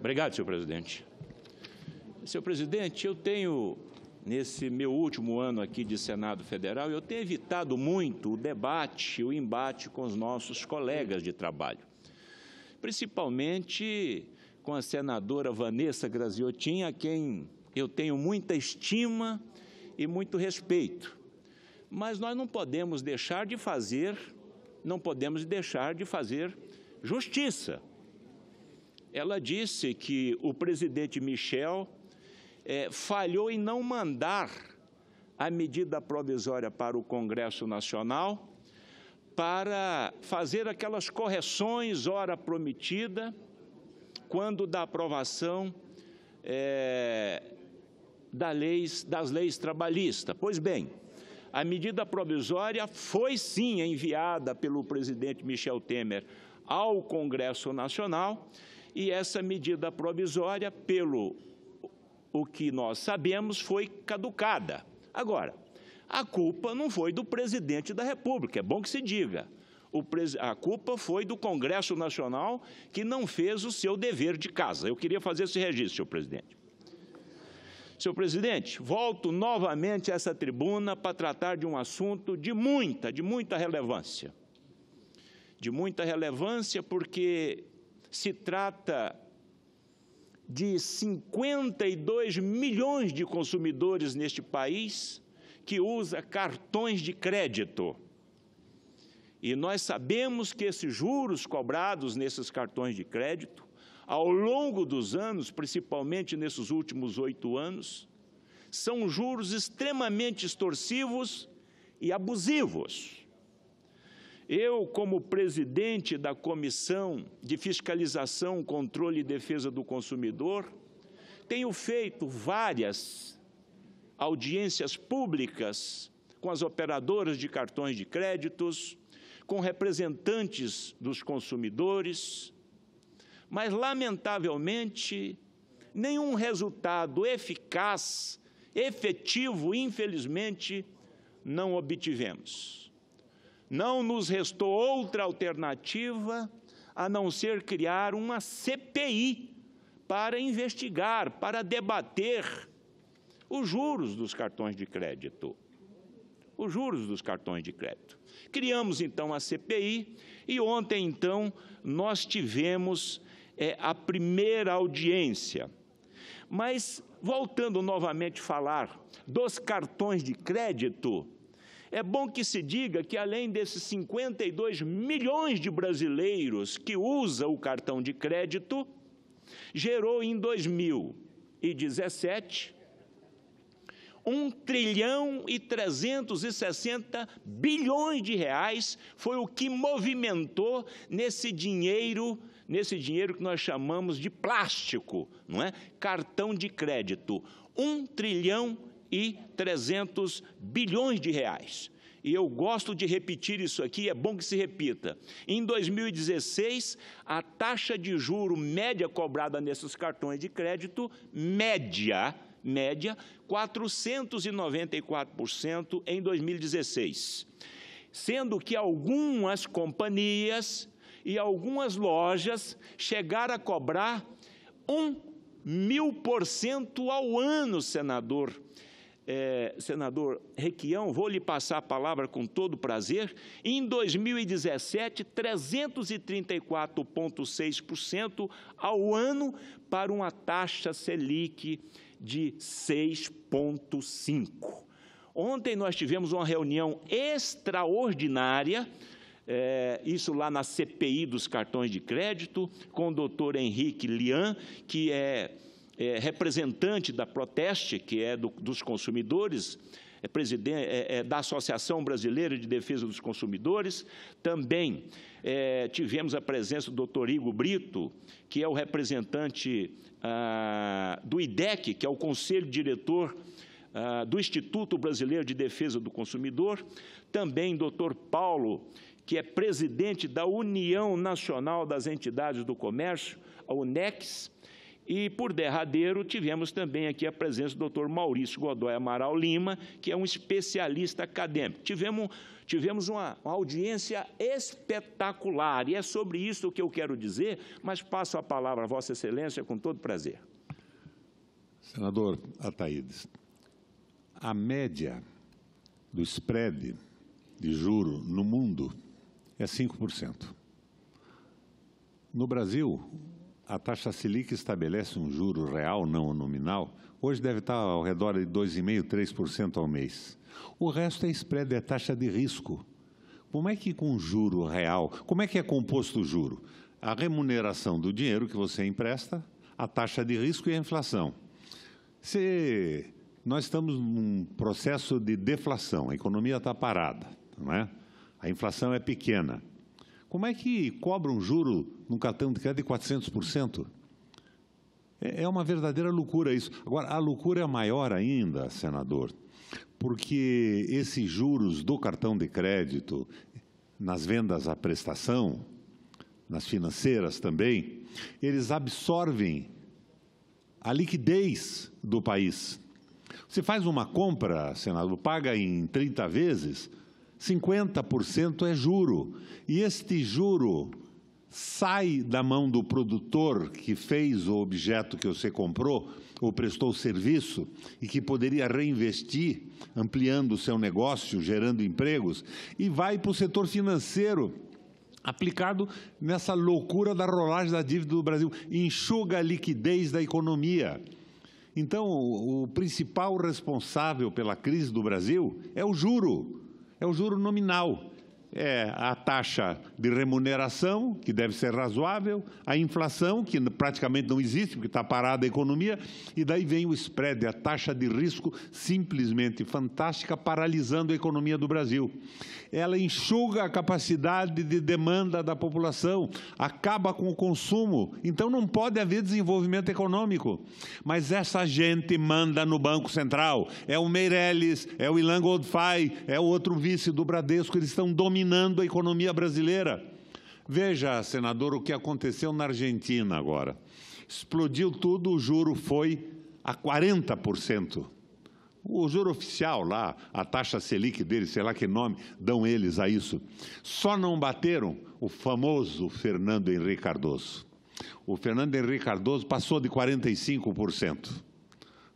Obrigado, senhor presidente. Senhor presidente, eu tenho, nesse meu último ano aqui de Senado Federal, eu tenho evitado muito o debate, o embate com os nossos colegas de trabalho, principalmente com a senadora Vanessa Graziotin, a quem eu tenho muita estima e muito respeito. Mas nós não podemos deixar de fazer, não podemos deixar de fazer justiça ela disse que o presidente Michel é, falhou em não mandar a medida provisória para o Congresso Nacional para fazer aquelas correções, ora prometida, quando da aprovação é, da leis, das leis trabalhistas. Pois bem, a medida provisória foi sim enviada pelo presidente Michel Temer ao Congresso Nacional e essa medida provisória, pelo o que nós sabemos, foi caducada. Agora, a culpa não foi do presidente da República, é bom que se diga. Pres... a culpa foi do Congresso Nacional que não fez o seu dever de casa. Eu queria fazer esse registro, senhor presidente. Senhor presidente, volto novamente a essa tribuna para tratar de um assunto de muita, de muita relevância. De muita relevância, porque se trata de 52 milhões de consumidores neste país que usa cartões de crédito. E nós sabemos que esses juros cobrados nesses cartões de crédito, ao longo dos anos, principalmente nesses últimos oito anos, são juros extremamente extorsivos e abusivos. Eu, como presidente da Comissão de Fiscalização, Controle e Defesa do Consumidor, tenho feito várias audiências públicas com as operadoras de cartões de créditos, com representantes dos consumidores, mas, lamentavelmente, nenhum resultado eficaz, efetivo, infelizmente, não obtivemos não nos restou outra alternativa a não ser criar uma CPI para investigar, para debater os juros dos cartões de crédito. Os juros dos cartões de crédito. Criamos então a CPI e ontem então nós tivemos é, a primeira audiência. Mas voltando novamente a falar dos cartões de crédito, é bom que se diga que, além desses 52 milhões de brasileiros que usa o cartão de crédito, gerou em 2017 1 trilhão e 360 bilhões de reais foi o que movimentou nesse dinheiro, nesse dinheiro que nós chamamos de plástico, não é? Cartão de crédito. 1 trilhão e 300 bilhões de reais. E eu gosto de repetir isso aqui, é bom que se repita. Em 2016, a taxa de juro média cobrada nesses cartões de crédito, média, média, 494% em 2016. Sendo que algumas companhias e algumas lojas chegaram a cobrar 1 mil por cento ao ano, senador é, senador Requião, vou lhe passar a palavra com todo prazer. Em 2017, 334,6% ao ano para uma taxa Selic de 6,5%. Ontem nós tivemos uma reunião extraordinária. É, isso lá na CPI dos cartões de crédito, com o doutor Henrique Lian, que é é, representante da Proteste, que é do, dos consumidores, é presidente é, é, da Associação Brasileira de Defesa dos Consumidores. Também é, tivemos a presença do doutor Igor Brito, que é o representante ah, do IDEC, que é o Conselho Diretor ah, do Instituto Brasileiro de Defesa do Consumidor. Também doutor Paulo, que é presidente da União Nacional das Entidades do Comércio, a UNEX, e, por derradeiro, tivemos também aqui a presença do doutor Maurício Godoy Amaral Lima, que é um especialista acadêmico. Tivemos, tivemos uma, uma audiência espetacular, e é sobre isso que eu quero dizer, mas passo a palavra a Vossa Excelência com todo prazer. Senador Ataídes, a média do spread de juro no mundo é 5%. No Brasil, a taxa Selic estabelece um juro real, não nominal, hoje deve estar ao redor de 2,5%, 3% ao mês. O resto é spread, é taxa de risco. Como é que com juro real, como é que é composto o juro? A remuneração do dinheiro que você empresta, a taxa de risco e a inflação. Se nós estamos num processo de deflação, a economia está parada, não é? a inflação é pequena. Como é que cobra um juro num cartão de crédito de 400%? É, é uma verdadeira loucura isso. Agora, a loucura é maior ainda, senador, porque esses juros do cartão de crédito, nas vendas à prestação, nas financeiras também, eles absorvem a liquidez do país. Você faz uma compra, senador, paga em 30 vezes, 50% é juro. E este juro sai da mão do produtor que fez o objeto que você comprou ou prestou serviço e que poderia reinvestir, ampliando o seu negócio, gerando empregos, e vai para o setor financeiro. Aplicado nessa loucura da rolagem da dívida do Brasil, enxuga a liquidez da economia. Então, o principal responsável pela crise do Brasil é o juro. É o juro nominal é a taxa de remuneração, que deve ser razoável, a inflação, que praticamente não existe, porque está parada a economia, e daí vem o spread, a taxa de risco simplesmente fantástica, paralisando a economia do Brasil. Ela enxuga a capacidade de demanda da população, acaba com o consumo, então não pode haver desenvolvimento econômico. Mas essa gente manda no Banco Central. É o Meirelles, é o Ilan Goldfai, é o outro vice do Bradesco, eles estão dominando dominando a economia brasileira. Veja, senador, o que aconteceu na Argentina agora. Explodiu tudo, o juro foi a 40%. O juro oficial lá, a taxa Selic deles, sei lá que nome, dão eles a isso. Só não bateram o famoso Fernando Henrique Cardoso. O Fernando Henrique Cardoso passou de 45%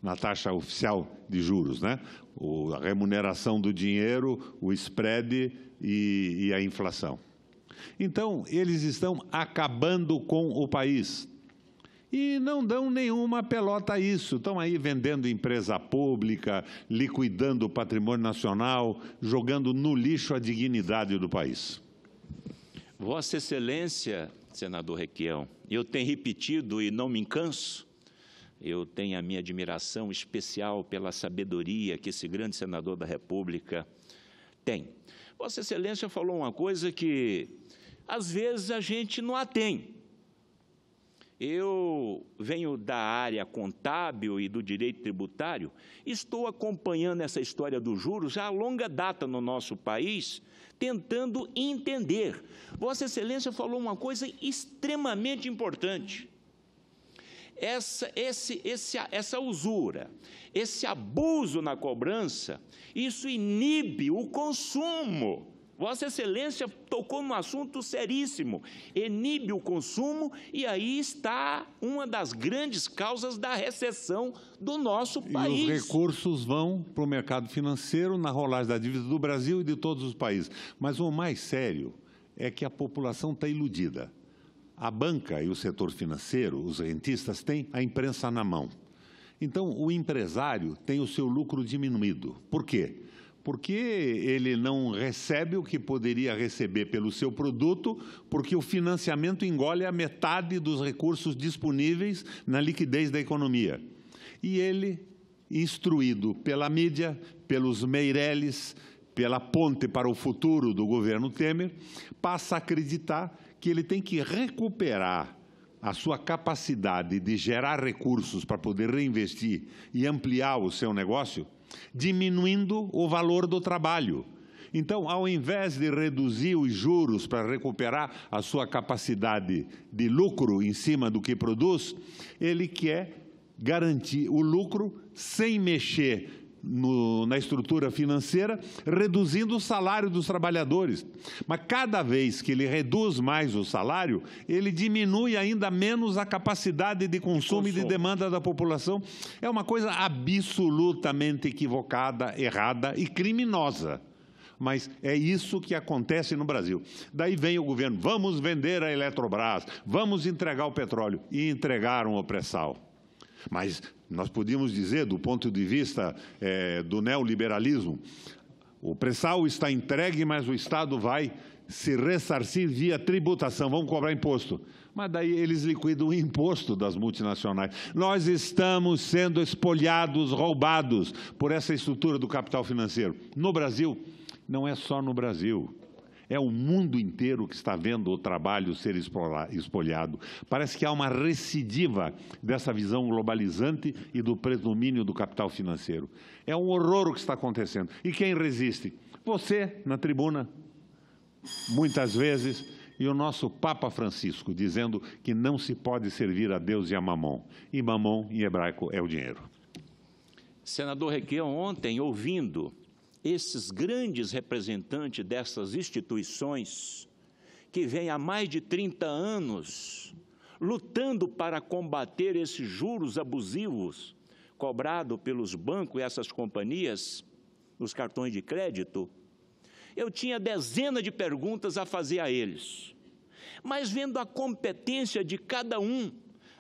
na taxa oficial de juros, né? O, a remuneração do dinheiro, o spread e, e a inflação. Então, eles estão acabando com o país. E não dão nenhuma pelota a isso. Estão aí vendendo empresa pública, liquidando o patrimônio nacional, jogando no lixo a dignidade do país. Vossa Excelência, senador Requião, eu tenho repetido e não me canso. Eu tenho a minha admiração especial pela sabedoria que esse grande senador da República tem Vossa Excelência falou uma coisa que às vezes a gente não atém. Eu venho da área contábil e do direito tributário, estou acompanhando essa história do juros há longa data no nosso país, tentando entender. Vossa Excelência falou uma coisa extremamente importante essa, esse, esse, essa usura, esse abuso na cobrança, isso inibe o consumo. Vossa Excelência tocou num assunto seríssimo. Inibe o consumo e aí está uma das grandes causas da recessão do nosso país. E os recursos vão para o mercado financeiro na rolagem da dívida do Brasil e de todos os países. Mas o mais sério é que a população está iludida. A banca e o setor financeiro, os rentistas, têm a imprensa na mão. Então, o empresário tem o seu lucro diminuído. Por quê? Porque ele não recebe o que poderia receber pelo seu produto, porque o financiamento engole a metade dos recursos disponíveis na liquidez da economia. E ele, instruído pela mídia, pelos Meireles, pela ponte para o futuro do governo Temer, passa a acreditar que ele tem que recuperar a sua capacidade de gerar recursos para poder reinvestir e ampliar o seu negócio, diminuindo o valor do trabalho. Então, ao invés de reduzir os juros para recuperar a sua capacidade de lucro em cima do que produz, ele quer garantir o lucro sem mexer no, na estrutura financeira, reduzindo o salário dos trabalhadores. Mas cada vez que ele reduz mais o salário, ele diminui ainda menos a capacidade de consumo, e de demanda da população. É uma coisa absolutamente equivocada, errada e criminosa mas é isso que acontece no Brasil. Daí vem o governo, vamos vender a Eletrobras, vamos entregar o petróleo. E entregaram o pré-sal. Mas nós podíamos dizer, do ponto de vista é, do neoliberalismo, o pré-sal está entregue, mas o Estado vai se ressarcir via tributação, vamos cobrar imposto. Mas daí eles liquidam o imposto das multinacionais. Nós estamos sendo espolhados, roubados por essa estrutura do capital financeiro. No Brasil, não é só no Brasil. É o mundo inteiro que está vendo o trabalho ser espolhado. Parece que há uma recidiva dessa visão globalizante e do predomínio do capital financeiro. É um horror o que está acontecendo. E quem resiste? Você, na tribuna, muitas vezes, e o nosso Papa Francisco, dizendo que não se pode servir a Deus e a Mamon. E Mamon, em hebraico, é o dinheiro. Senador Requião, ontem, ouvindo esses grandes representantes dessas instituições, que vêm há mais de 30 anos lutando para combater esses juros abusivos cobrados pelos bancos e essas companhias nos cartões de crédito, eu tinha dezenas de perguntas a fazer a eles. Mas vendo a competência de cada um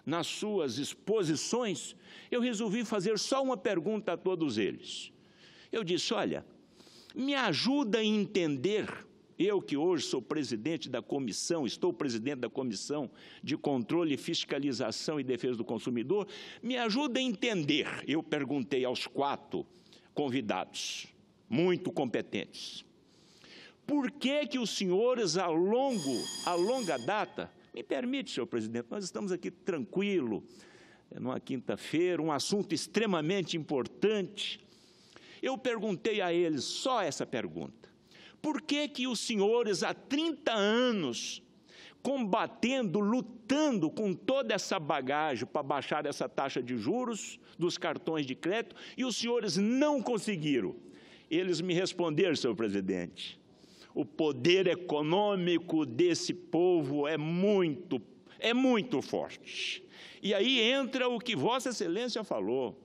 nas suas exposições, eu resolvi fazer só uma pergunta a todos eles. Eu disse: olha, me ajuda a entender, eu que hoje sou presidente da comissão, estou presidente da comissão de controle, fiscalização e defesa do consumidor, me ajuda a entender. Eu perguntei aos quatro convidados, muito competentes. Por que que os senhores a longo, a longa data, me permite, senhor presidente, nós estamos aqui tranquilo, é numa quinta-feira, um assunto extremamente importante, eu perguntei a eles só essa pergunta: por que que os senhores há 30 anos combatendo, lutando com toda essa bagagem para baixar essa taxa de juros dos cartões de crédito e os senhores não conseguiram? Eles me responderam, senhor presidente. O poder econômico desse povo é muito, é muito forte. E aí entra o que Vossa Excelência falou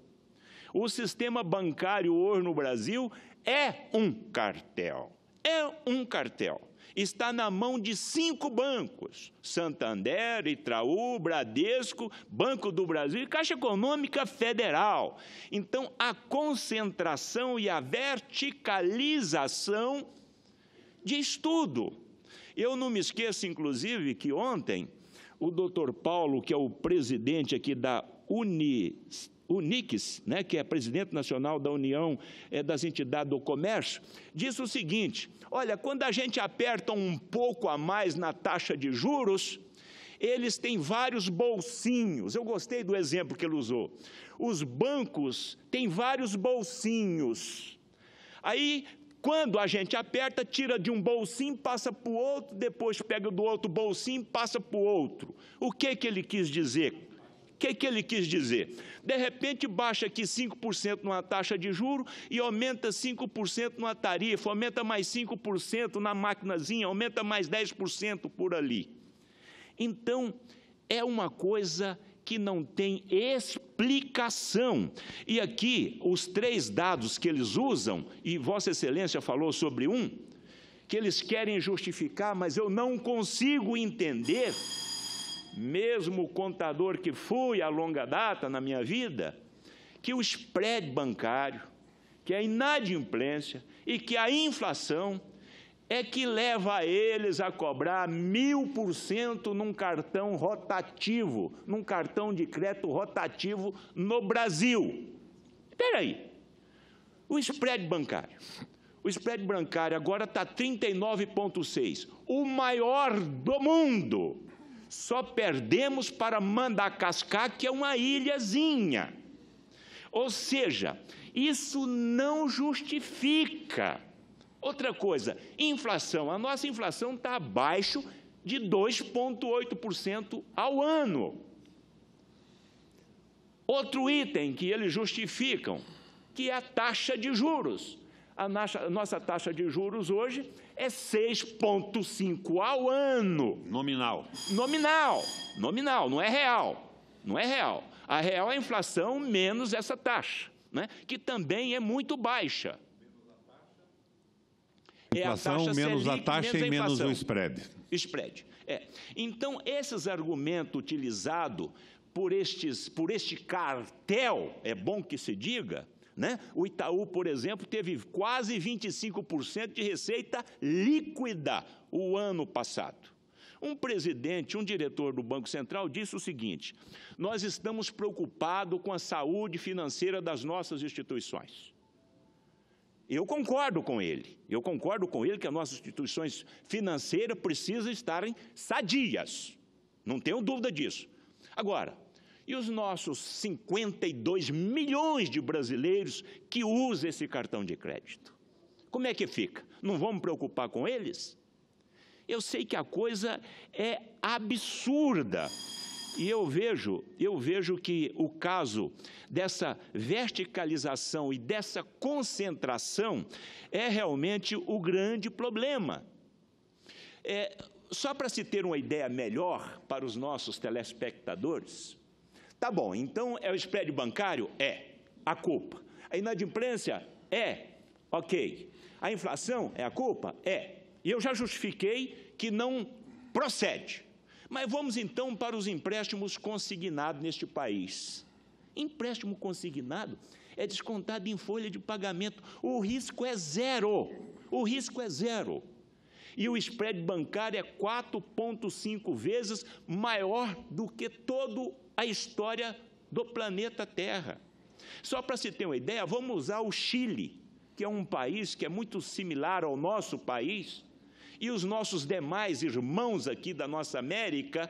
o sistema bancário hoje no Brasil é um cartel. É um cartel. Está na mão de cinco bancos: Santander, Itaú, Bradesco, Banco do Brasil e Caixa Econômica Federal. Então, a concentração e a verticalização de estudo. Eu não me esqueço, inclusive, que ontem o doutor Paulo, que é o presidente aqui da Unis o Nix, né, que é presidente nacional da União é, das Entidades do Comércio, disse o seguinte: olha, quando a gente aperta um pouco a mais na taxa de juros, eles têm vários bolsinhos. Eu gostei do exemplo que ele usou. Os bancos têm vários bolsinhos. Aí, quando a gente aperta, tira de um bolsinho, passa para o outro, depois pega do outro bolsinho, passa para o outro. O que, que ele quis dizer que é que ele quis dizer? De repente baixa aqui 5% numa taxa de juro e aumenta 5% numa tarifa, aumenta mais 5% na maquinazinha, aumenta mais 10% por ali. Então, é uma coisa que não tem explicação. E aqui, os três dados que eles usam, e Vossa Excelência falou sobre um, que eles querem justificar, mas eu não consigo entender mesmo contador que fui a longa data na minha vida, que o spread bancário, que a inadimplência e que a inflação é que leva eles a cobrar mil por cento num cartão rotativo, num cartão de crédito rotativo no Brasil. Espera aí. O spread bancário. O spread bancário agora está 39,6, o maior do mundo. Só perdemos para Mandacascar, que é uma ilhazinha. Ou seja, isso não justifica. Outra coisa, inflação. A nossa inflação está abaixo de 2,8% ao ano. Outro item que eles justificam, que é a taxa de juros. a nossa taxa de juros hoje é 6,5 ao ano. Nominal. Nominal. Nominal, não é real. Não é real. A real é a inflação menos essa taxa, né? que também é muito baixa. Inflação é a menos Selic, a taxa menos a e menos o spread. Spread. É. Então, esses argumentos utilizados por, estes, por este cartel, é bom que se diga, né? O Itaú, por exemplo, teve quase 25% de receita líquida o ano passado. Um presidente, um diretor do Banco Central disse o seguinte: nós estamos preocupados com a saúde financeira das nossas instituições. Eu concordo com ele. Eu concordo com ele que as nossas instituições financeiras precisam estarem sadias. Não tenho dúvida disso. Agora, e os nossos 52 milhões de brasileiros que usam esse cartão de crédito? Como é que fica? Não vamos preocupar com eles? Eu sei que a coisa é absurda. E eu vejo, eu vejo que o caso dessa verticalização e dessa concentração é realmente o grande problema. É, só para se ter uma ideia melhor para os nossos telespectadores, Tá bom, então é o spread bancário? É. A culpa. A inadimplência? É. Ok. A inflação é a culpa? É. E eu já justifiquei que não procede. Mas vamos então para os empréstimos consignados neste país. Empréstimo consignado é descontado em folha de pagamento. O risco é zero. O risco é zero. E o spread bancário é 4,5 vezes maior do que todo a história do planeta Terra. Só para se ter uma ideia, vamos usar o Chile, que é um país que é muito similar ao nosso país, e os nossos demais irmãos aqui da nossa América,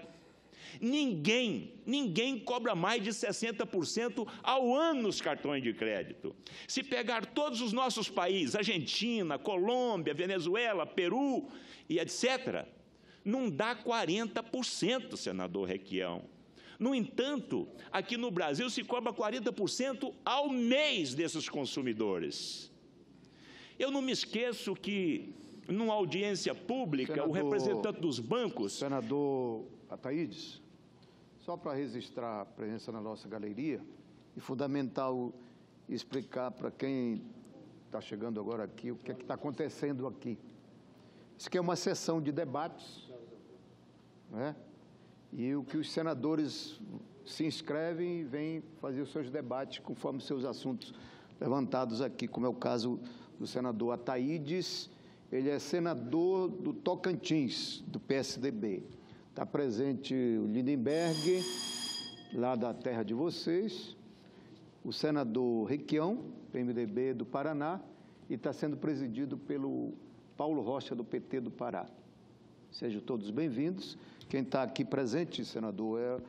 Ninguém, ninguém cobra mais de 60% ao ano nos cartões de crédito. Se pegar todos os nossos países, Argentina, Colômbia, Venezuela, Peru e etc., não dá 40%, senador Requião. No entanto, aqui no Brasil se cobra 40% ao mês desses consumidores. Eu não me esqueço que, numa audiência pública, senador, o representante dos bancos. Senador Ataídes, só para registrar a presença na nossa galeria, e fundamental explicar para quem está chegando agora aqui o que é está acontecendo aqui. Isso aqui é uma sessão de debates. Né? e o que os senadores se inscrevem e vêm fazer os seus debates conforme os seus assuntos levantados aqui, como é o caso do senador Ataídes, ele é senador do Tocantins, do PSDB. Está presente o Lindenberg, lá da terra de vocês, o senador Requião, PMDB do Paraná, e está sendo presidido pelo Paulo Rocha, do PT do Pará. Sejam todos bem-vindos. Quem está aqui presente, senador, é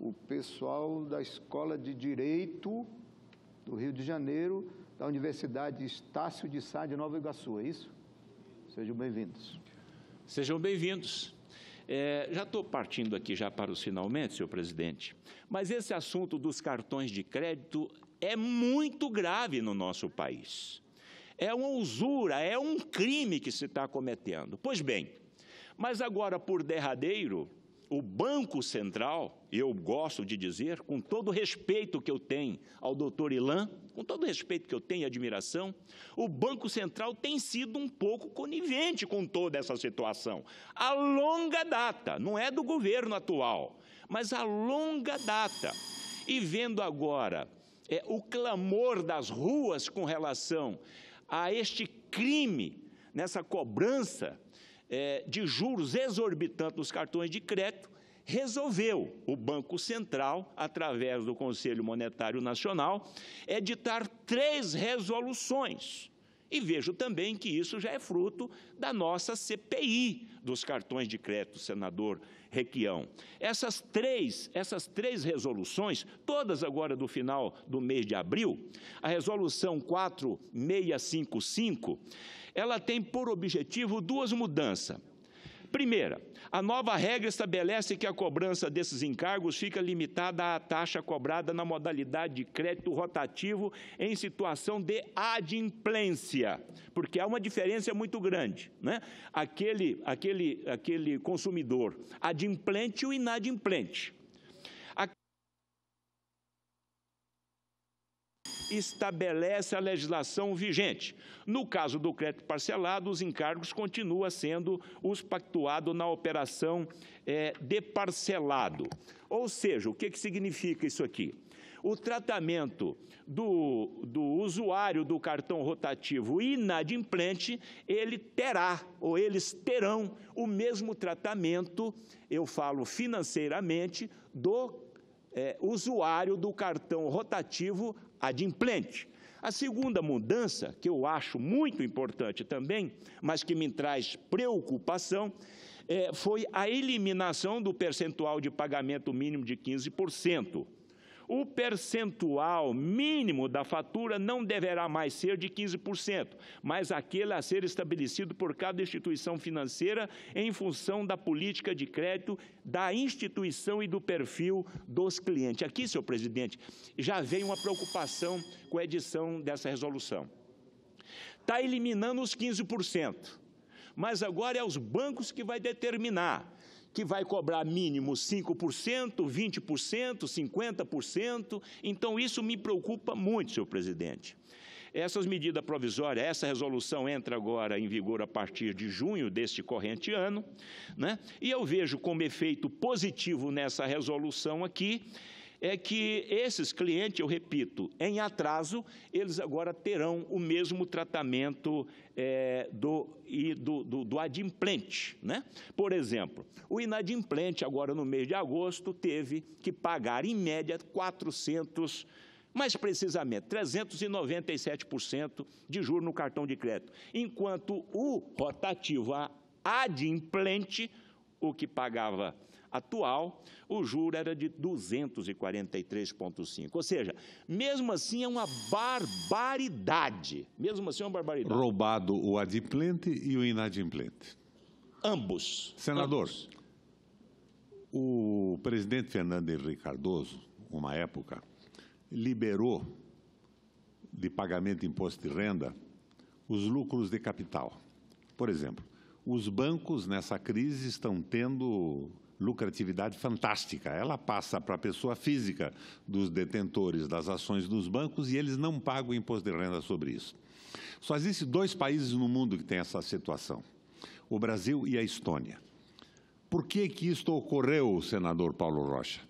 o pessoal da Escola de Direito do Rio de Janeiro, da Universidade Estácio de Sá de Nova Iguaçu, é isso? Sejam bem-vindos. Sejam bem-vindos. É, já estou partindo aqui já para os finalmente, senhor presidente, mas esse assunto dos cartões de crédito é muito grave no nosso país. É uma usura, é um crime que se está cometendo. Pois bem, mas agora, por derradeiro, o Banco Central, eu gosto de dizer, com todo o respeito que eu tenho ao doutor Ilan, com todo o respeito que eu tenho e admiração, o Banco Central tem sido um pouco conivente com toda essa situação. A longa data, não é do governo atual, mas a longa data. E vendo agora é, o clamor das ruas com relação a este crime, nessa cobrança é, de juros exorbitantes nos cartões de crédito, resolveu o Banco Central, através do Conselho Monetário Nacional, editar três resoluções e vejo também que isso já é fruto da nossa CPI dos cartões de crédito, senador Requião. Essas três, essas três resoluções, todas agora do final do mês de abril, a resolução 4655, ela tem por objetivo duas mudanças. Primeira, a nova regra estabelece que a cobrança desses encargos fica limitada à taxa cobrada na modalidade de crédito rotativo em situação de adimplência, porque há uma diferença muito grande. Né? Aquele, aquele, aquele consumidor adimplente ou inadimplente. estabelece a legislação vigente. No caso do crédito parcelado, os encargos continuam sendo os pactuados na operação é, de parcelado. Ou seja, o que, que significa isso aqui? O tratamento do, do usuário do cartão rotativo inadimplente, ele terá, ou eles terão, o mesmo tratamento, eu falo financeiramente, do é, usuário do cartão rotativo adimplente. A segunda mudança, que eu acho muito importante também, mas que me traz preocupação, é, foi a eliminação do percentual de pagamento mínimo de 15%. O percentual mínimo da fatura não deverá mais ser de 15%, mas aquele a ser estabelecido por cada instituição financeira em função da política de crédito da instituição e do perfil dos clientes. Aqui, senhor presidente, já vem uma preocupação com a edição dessa resolução. Está eliminando os 15%, mas agora é os bancos que vai determinar que vai cobrar mínimo 5%, 20%, 50%. Então, isso me preocupa muito, senhor presidente. Essas medidas provisórias, essa resolução entra agora em vigor a partir de junho deste corrente ano, né? e eu vejo como efeito positivo nessa resolução aqui é que esses clientes, eu repito, em atraso, eles agora terão o mesmo tratamento é, do, e do, do, do adimplente. Né? Por exemplo, o inadimplente, agora no mês de agosto, teve que pagar, em média, 400 mais precisamente 397% de juro no cartão de crédito, enquanto o rotativo a adimplente, o que pagava atual, o juro era de 243,5. Ou seja, mesmo assim é uma barbaridade. Mesmo assim é uma barbaridade. Roubado o adimplente e o inadimplente. Ambos. Senador, ambos. o presidente Fernando Henrique Cardoso, uma época, liberou de pagamento de imposto de renda os lucros de capital. Por exemplo, os bancos nessa crise estão tendo lucratividade fantástica. Ela passa para a pessoa física dos detentores das ações dos bancos e eles não pagam imposto de renda sobre isso. Só existem dois países no mundo que têm essa situação: o Brasil e a Estônia. Por que, que isto ocorreu, senador Paulo Rocha?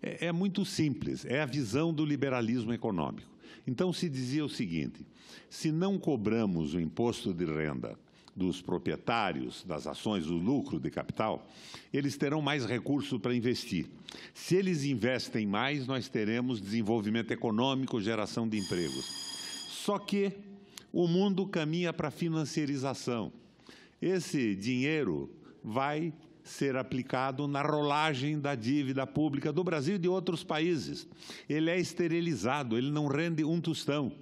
É, é muito simples, é a visão do liberalismo econômico. Então, se dizia o seguinte: se não cobramos o imposto de renda dos proprietários das ações, do lucro de capital, eles terão mais recurso para investir. Se eles investem mais, nós teremos desenvolvimento econômico, geração de empregos. Só que o mundo caminha para a financiarização. Esse dinheiro vai ser aplicado na rolagem da dívida pública do Brasil e de outros países. Ele é esterilizado, ele não rende um tostão.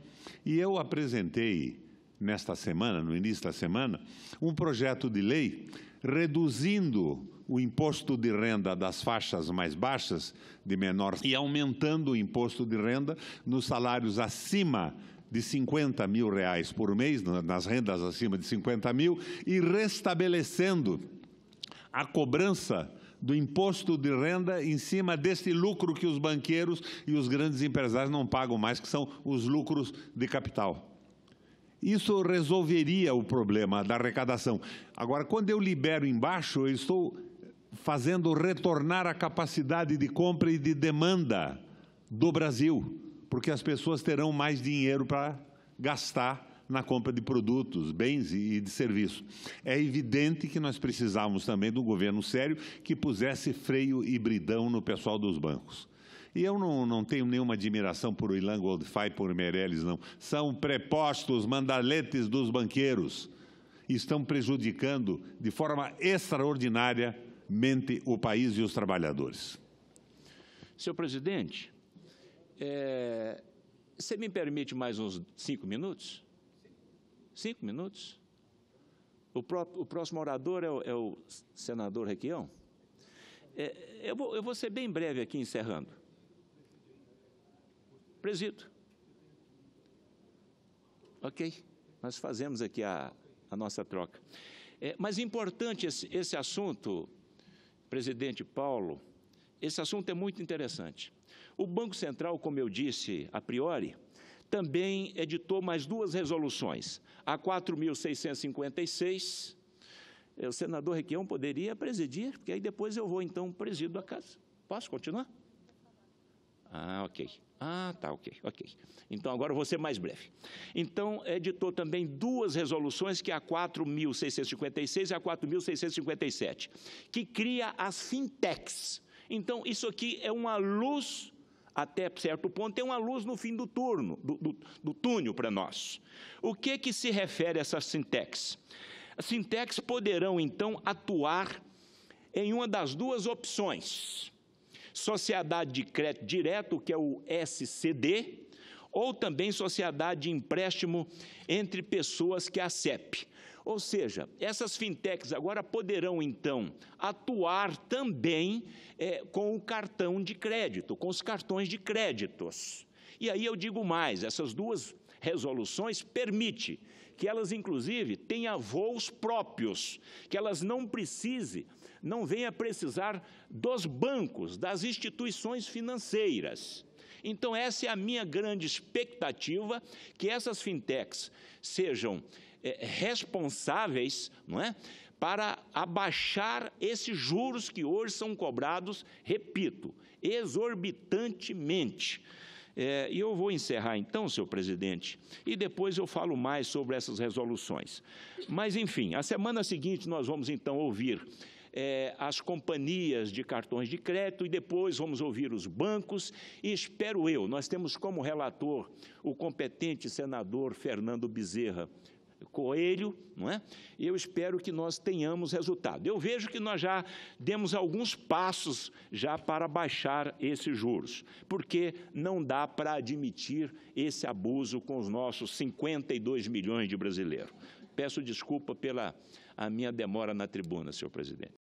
E eu apresentei nesta semana, no início da semana, um projeto de lei reduzindo o imposto de renda das faixas mais baixas de menor e aumentando o imposto de renda nos salários acima de 50 mil reais por mês, nas rendas acima de 50 mil, e restabelecendo a cobrança do imposto de renda em cima desse lucro que os banqueiros e os grandes empresários não pagam mais, que são os lucros de capital. Isso resolveria o problema da arrecadação. Agora, quando eu libero embaixo, eu estou fazendo retornar a capacidade de compra e de demanda do Brasil, porque as pessoas terão mais dinheiro para gastar na compra de produtos, bens e de serviços. É evidente que nós precisávamos também de um governo sério que pusesse freio e bridão no pessoal dos bancos. E eu não, não tenho nenhuma admiração por Ilan Goldfy, por Meirelles, não. São prepostos, mandaletes dos banqueiros. Estão prejudicando de forma extraordinariamente o país e os trabalhadores. Senhor presidente, é, você me permite mais uns cinco minutos? Cinco minutos? O, pró o próximo orador é o, é o senador Requião? É, eu, vou, eu vou ser bem breve aqui encerrando presídio. Ok, nós fazemos aqui a, a nossa troca. É, mas importante esse, esse assunto, presidente Paulo, esse assunto é muito interessante. O Banco Central, como eu disse a priori, também editou mais duas resoluções, a 4.656. Eh, o senador Requião poderia presidir, porque aí depois eu vou, então, presido a casa. Posso continuar? Ah, ok. Ah, tá, ok, ok. Então agora eu vou ser mais breve. Então, editou também duas resoluções, que é a 4.656 e a 4.657, que cria a sintex. Então, isso aqui é uma luz até certo ponto, tem é uma luz no fim do turno, do, do, do túnel para nós. O que que se refere a essa sintex? As sintex poderão, então, atuar em uma das duas opções sociedade de crédito direto, que é o SCD, ou também sociedade de empréstimo entre pessoas que é a CEP. Ou seja, essas fintechs agora poderão, então, atuar também é, com o cartão de crédito, com os cartões de créditos. E aí eu digo mais: essas duas resoluções permite que elas, inclusive, tenham voos próprios, que elas não precise, não venha precisar dos bancos, das instituições financeiras. Então, essa é a minha grande expectativa, que essas fintechs sejam é, responsáveis não é, para abaixar esses juros que hoje são cobrados, repito, exorbitantemente. É, e é, eu vou encerrar então, senhor presidente, e depois eu falo mais sobre essas resoluções. Mas, enfim, a semana seguinte nós vamos então ouvir é, as companhias de cartões de crédito e depois vamos ouvir os bancos. E espero eu, nós temos como relator o competente senador Fernando Bezerra. Coelho, não é? Eu espero que nós tenhamos resultado. Eu vejo que nós já demos alguns passos já para baixar esses juros, porque não dá para admitir esse abuso com os nossos 52 milhões de brasileiros. Peço desculpa pela a minha demora na tribuna, senhor presidente.